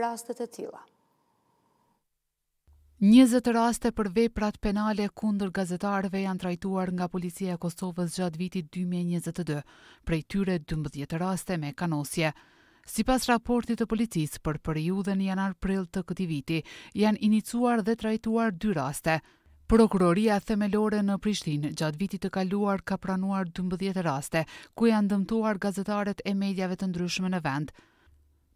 rastet e tila. 20 raste për veprat penale kundër gazetarëve janë trajtuar nga policia e Kosovës gjatë vitit 2022, prej tyre 12 raste me kanosje. Si pas raportit të policisë për periudhen janar prill të këti viti, janë inicuar dhe trajtuar 2 raste. Prokuroria themelore në Prishtinë gjatë vitit të kaluar ka pranuar 12 raste, ku janë dëmtuar gazetarët e medjave të ndryshme në vendë.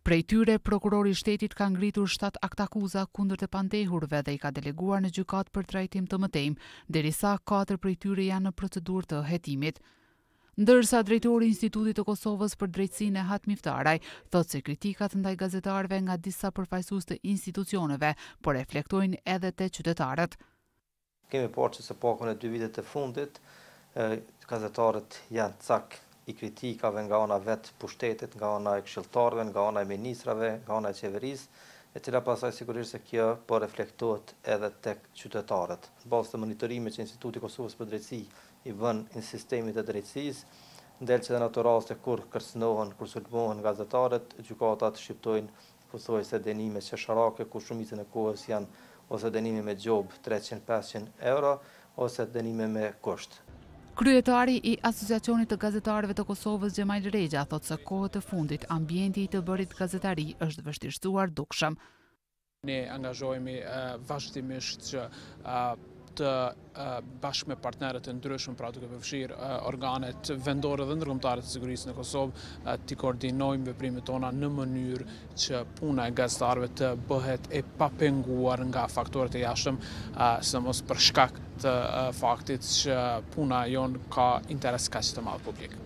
Prej tyre, prokurori shtetit ka ngritur 7 aktakuza kundër të pandehurve dhe i ka deleguar në gjykat për trajtim të mëtejm, derisa 4 prej tyre janë në procedur të hetimit. Ndërsa drejtori Institutit të Kosovës për drejtsinë e hat miftaraj, thotë se kritikat ndaj gazetarve nga disa përfajsus të institucioneve, por reflektojnë edhe të qytetarët. Kemi por që së pakën e dy vitet të fundit, gazetarët janë cak i kritikave nga ona vetë pushtetit, nga ona e këshilltarëve, nga ona e ministrave, nga ona e qeveris, e cila pasaj sigurisht se kjo po reflektohet edhe tek qytetarët. Në bazë të monitorimit që Instituti Kosovës për Drejtësi i vënë në sistemi të drejtësisë, ndelë që dhe në të rastë kur kërsnohen, kur sulmohen gazetarët, gjukatat shqiptojnë pothuajse dënime denime që sharake, ku shumitën e kohës janë ose denime me gjobë 300-500 euro, ose denime me kështë. Kryetari i Asociacionit të Gazetarëve të Kosovës Gjemaj Lëregja thot se kohët të fundit ambienti i të bërit gazetari është vështirësuar dukshëm. Ne angazhojmi eh, vazhdimisht që eh, të bashkë me partnerët e ndryshëm, pra duke përfshirë organet vendore dhe ndërgëmtare të sigurisë në Kosovë, të koordinojmë veprimet tona në mënyrë që puna e gazetarve të bëhet e papenguar nga faktorët e jashtëm, së mos përshkak të faktit që puna jonë ka interes që të madhë publikë.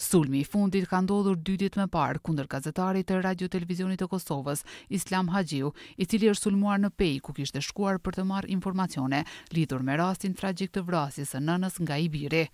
Sulmi i fundit ka ndodhur dy ditë më parë kundër gazetarit të Radio Televizionit të Kosovës, Islam Haxhiu, i cili është sulmuar në Pej ku kishte shkuar për të marrë informacione lidhur me rastin tragjik të vrasjes së nënës nga Ibiri.